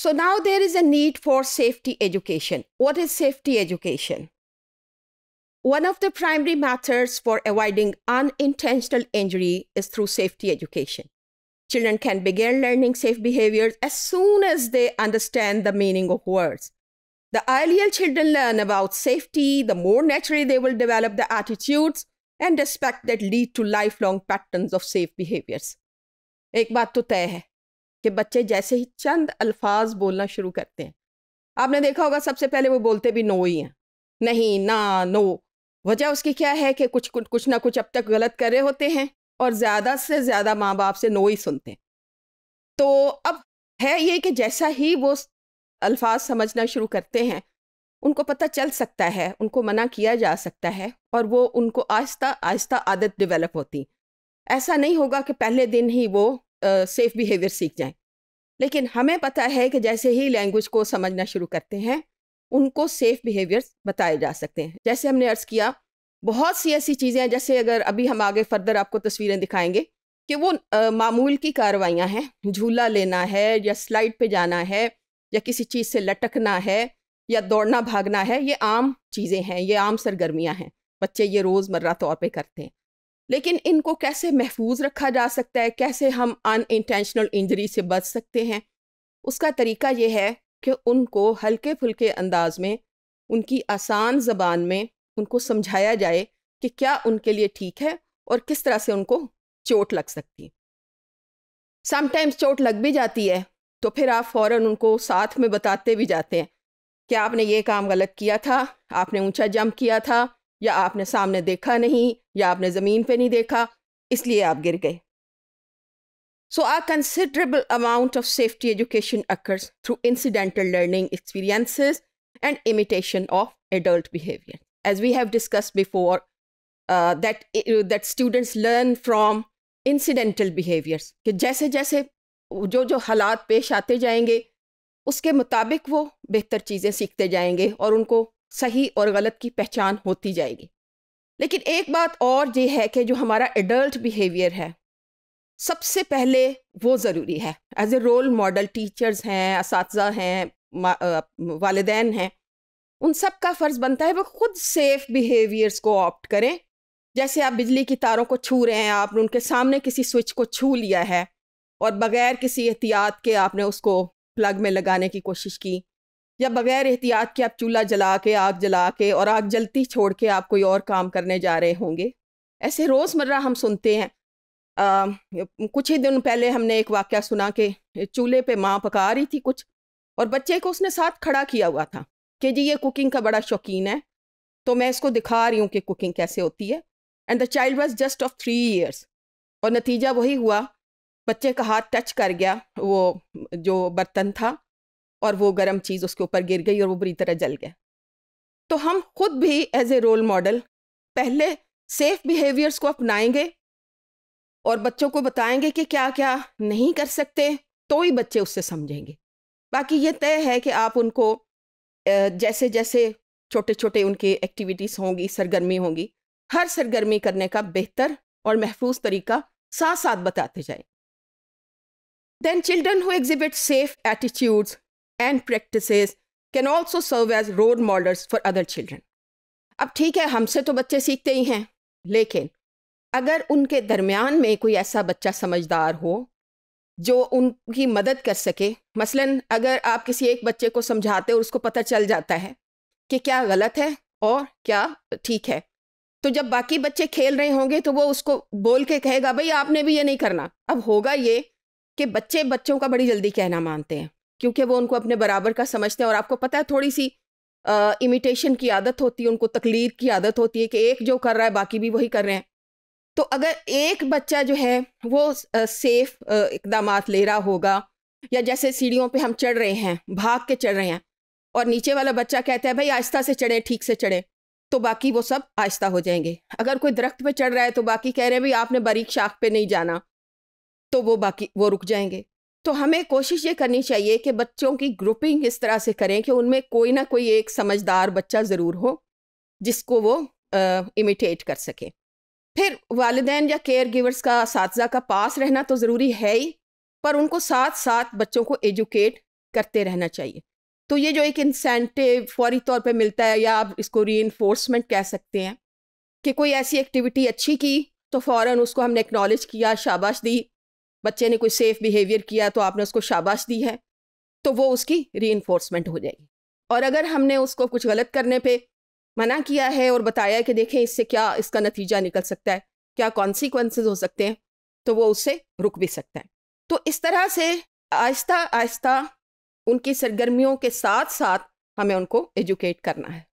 So now there is a need for safety education. What is safety education? One of the primary methods for avoiding unintentional injury is through safety education. Children can begin learning safe behaviors as soon as they understand the meaning of words. The earlier children learn about safety, the more naturally they will develop the attitudes and respect that lead to lifelong patterns of safe behaviors. एक बात तो तय है कि बच्चे जैसे ही चंद अल्फाज बोलना शुरू करते हैं आपने देखा होगा सबसे पहले वो बोलते भी नो ही हैं नहीं ना नो वजह उसकी क्या है कि कुछ कुछ कुछ ना कुछ अब तक गलत कर रहे होते हैं और ज़्यादा से ज़्यादा माँ बाप से नो ही सुनते हैं तो अब है ये कि जैसा ही वो अल्फाज समझना शुरू करते हैं उनको पता चल सकता है उनको मना किया जा सकता है और वो उनको आहिस्ता आहिस्ता आदत डेवलप होती ऐसा नहीं होगा कि पहले दिन ही वो सेफ बिहेवियर सीख जाएं लेकिन हमें पता है कि जैसे ही लैंग्वेज को समझना शुरू करते हैं उनको सेफ बिहेवियर बताए जा सकते हैं जैसे हमने अर्ज़ किया बहुत सी ऐसी चीज़ें हैं जैसे अगर अभी हम आगे फर्दर आपको तस्वीरें दिखाएंगे कि वो आ, मामूल की कार्रवाइयाँ हैं झूला लेना है या स्लाइड पे जाना है या किसी चीज़ से लटकना है या दौड़ना भागना है ये आम चीज़ें हैं ये आम सरगर्मियाँ हैं बच्चे ये रोज़मर्रा तौर पर करते हैं लेकिन इनको कैसे महफूज रखा जा सकता है कैसे हम अन इंटेंशनल इंजरी से बच सकते हैं उसका तरीका यह है कि उनको हल्के फुल्के अंदाज में उनकी आसान ज़बान में उनको समझाया जाए कि क्या उनके लिए ठीक है और किस तरह से उनको चोट लग सकती है समटाइम्स चोट लग भी जाती है तो फिर आप फ़ौर उनको साथ में बताते भी जाते हैं कि आपने ये काम गलत किया था आपने ऊंचा जंप किया था या आपने सामने देखा नहीं या आपने जमीन पे नहीं देखा इसलिए आप गिर गए so a considerable amount of safety education occurs through incidental learning experiences and imitation of adult behaviour as we have discuss before that that students learn from incidental behaviours कि जैसे जैसे जो जो हालात पेश आते जाएंगे उसके मुताबिक वो बेहतर चीज़ें सीखते जाएंगे और उनको सही और गलत की पहचान होती जाएगी लेकिन एक बात और ये है कि जो हमारा एडल्ट बिहेवियर है सबसे पहले वो ज़रूरी है as a role model teachers हैं इस हैं वालदेन हैं उन सब का फ़र्ज़ बनता है वो खुद सेफ बिहेवियर्स को ऑप्ट करें जैसे आप बिजली की तारों को छू रहे हैं आपने उनके सामने किसी स्विच को छू लिया है और बगैर किसी एहतियात के आपने उसको प्लग में लगाने की कोशिश की या बगैर एहतियात के आप चूल्हा जला के आग जला के और आग जलती छोड़ के आप कोई और काम करने जा रहे होंगे ऐसे रोज़मर्रा हम सुनते हैं आ, कुछ ही दिन पहले हमने एक वाक्य सुना कि चूल्हे पे माँ पका रही थी कुछ और बच्चे को उसने साथ खड़ा किया हुआ था कि जी ये कुकिंग का बड़ा शौकीन है तो मैं इसको दिखा रही हूँ कि कुकिंग कैसे होती है and the child was just of three years और नतीजा वही हुआ बच्चे का हाथ टच कर गया वो जो बर्तन था और वो गर्म चीज़ उसके ऊपर गिर गई और वो बुरी तरह जल गया तो हम खुद भी एज ए रोल मॉडल पहले सेफ बिहेवियर्स को अपनाएंगे और बच्चों को बताएंगे कि क्या क्या नहीं कर सकते तो ही बच्चे उससे समझेंगे बाकी ये तय है कि आप उनको जैसे जैसे छोटे छोटे उनके एक्टिविटीज़ होंगी सरगर्मी होंगी हर सरगर्मी करने का बेहतर और महफूज तरीका साथ साथ बताते जाए then children who exhibit safe attitudes and practice can also serve as role models for other children अब ठीक है हमसे तो बच्चे सीखते ही हैं लेकिन अगर उनके दरमियान में कोई ऐसा बच्चा समझदार हो जो उनकी मदद कर सके मसलन अगर आप किसी एक बच्चे को समझाते और उसको पता चल जाता है कि क्या गलत है और क्या ठीक है तो जब बाकी बच्चे खेल रहे होंगे तो वो उसको बोल के कहेगा भाई आपने भी ये नहीं करना अब होगा ये कि बच्चे बच्चों का बड़ी जल्दी कहना मानते हैं क्योंकि वो उनको अपने बराबर का समझते हैं और आपको पता है थोड़ी सी इमिटेशन की आदत होती है उनको तकलीद की आदत होती है कि एक जो कर रहा है बाकी भी वही कर रहे हैं तो अगर एक बच्चा जो है वो सेफ इकदाम ले रहा होगा या जैसे सीढ़ियों पे हम चढ़ रहे हैं भाग के चढ़ रहे हैं और नीचे वाला बच्चा कहता है भाई आहिस्ता से चढ़े ठीक से चढ़े तो बाकी वो सब आहिस्ता हो जाएंगे अगर कोई दरख्त पे चढ़ रहा है तो बाकी कह रहे हैं भाई आपने बारीक शाख पे नहीं जाना तो वो बाकी वो रुक जाएंगे तो हमें कोशिश ये करनी चाहिए कि बच्चों की ग्रुपिंग इस तरह से करें कि उनमें कोई ना कोई एक समझदार बच्चा ज़रूर हो जिसको वो आ, इमिटेट कर सके फिर वालदेन या केयर गिवर्स का साथजा का पास रहना तो ज़रूरी है ही पर उनको साथ साथ बच्चों को एजुकेट करते रहना चाहिए तो ये जो एक इंसेंटिव फौरी तौर पे मिलता है या आप इसको री कह सकते हैं कि कोई ऐसी एक्टिविटी अच्छी की तो फ़ौर उसको हमने एक्नॉलेज किया शाबाश दी बच्चे ने कोई सेफ बिहेवियर किया तो आपने उसको शाबाश दी है तो वो उसकी री हो जाएगी और अगर हमने उसको कुछ गलत करने पे मना किया है और बताया कि देखें इससे क्या इसका नतीजा निकल सकता है क्या कॉन्सिक्वेंस हो सकते हैं तो वो उससे रुक भी सकता है तो इस तरह से आहिस्ता आहिस्ता उनकी सरगर्मियों के साथ साथ हमें उनको एजुकेट करना है